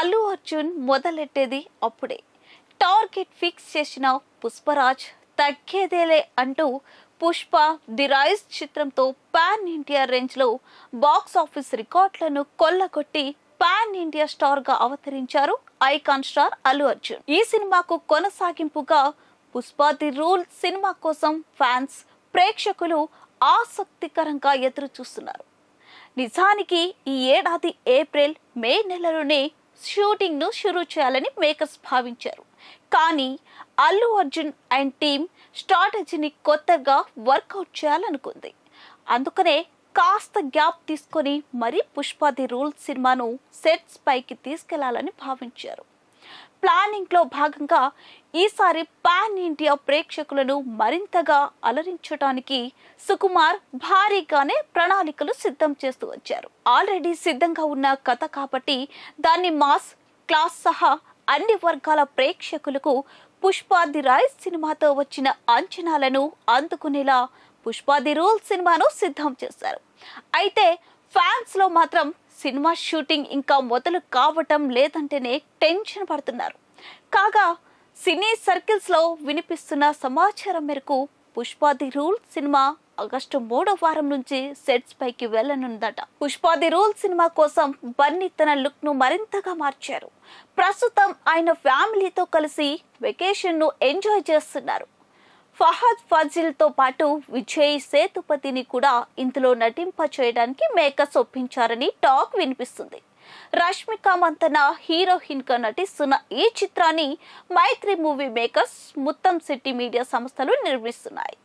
అల్లు అర్జున్ మొదలెట్టేది అప్పుడే target fix చేసిన పుష్పరాజ్ తగ్గేదేలే అంటూ పుష్ప ది రైస్ చిత్రంతో పాన్ ఇండియా రేంజ్లో బాక్స్ ఆఫీస్ రికార్డులను కొల్లగొట్టి పాన్ ఇండియా స్టార్గా అవతరించారు ఐకాన్ స్టార్ అల్లు అర్జున్ ఈ సినిమాకు కొనసాగింపుగా పుష్ప ది రూల్ సినిమా కోసం ఫ్యాన్స్ ప్రేక్షకులు ఆసక్తికరంగా ఎదురు చూస్తున్నారు నిజానికి ఈ ఏడాది ఏప్రిల్ మే నెలలోనే షూటింగ్ను షురూ చేయాలని మేకర్స్ భావించారు కానీ అల్లు అర్జున్ అండ్ టీమ్ స్ట్రాటజీని కొత్తగా వర్కౌట్ చేయాలనుకుంది అందుకనే కాస్త గ్యాప్ తీసుకొని మరీ పుష్పాది రూల్ సినిమాను సెట్స్ పైకి తీసుకెళ్లాలని భావించారు ప్లానింగ్లో భాగంగా ఈసారి పాన్ ఇండియా ప్రేక్షకులను మరింతగా అలరించడానికి సుకుమార్ భారీగానే ప్రణాళికలు సిద్ధం చేస్తూ వచ్చారు ఆల్రెడీ సిద్ధంగా ఉన్న కథ కాబట్టి దాన్ని మాస్ క్లాస్ సహా అన్ని వర్గాల ప్రేక్షకులకు పుష్పాది రాయ్ సినిమాతో వచ్చిన అంచనాలను అందుకునేలా పుష్పాది రూల్ సినిమాను సిద్ధం చేశారు అయితే ఫ్యాన్స్లో మాత్రం సినిమా షూటింగ్ ఇంకా మొదలు కావటం లేదంటేనే టెన్షన్ పడుతున్నారు కాగా సినీ సర్కిల్స్లో వినిపిస్తున్న సమాచారం మేరకు పుష్పాది రూల్ సినిమా ఆగస్టు మూడో వారం నుంచి సెట్స్ పైకి వెళ్లనుందట పుష్పాది రూల్ సినిమా కోసం బన్నీ తన లుక్ ను మరింతగా మార్చారు ప్రస్తుతం ఆయన ఫ్యామిలీతో కలిసి వెకేషన్ ను ఎంజాయ్ చేస్తున్నారు ఫహద్ ఫజిల్తో పాటు విజయ్ సేతుపతిని కూడా ఇందులో నటింప చేయడానికి మేకర్స్ ఒప్పించారని టాక్ వినిపిస్తుంది రష్మిక మంతన హీరోయిన్ గా నటిస్తున్న ఈ చిత్రాన్ని Mythri movie makers Muttamsetty media సంస్థలు నిర్మిస్తున్నాయి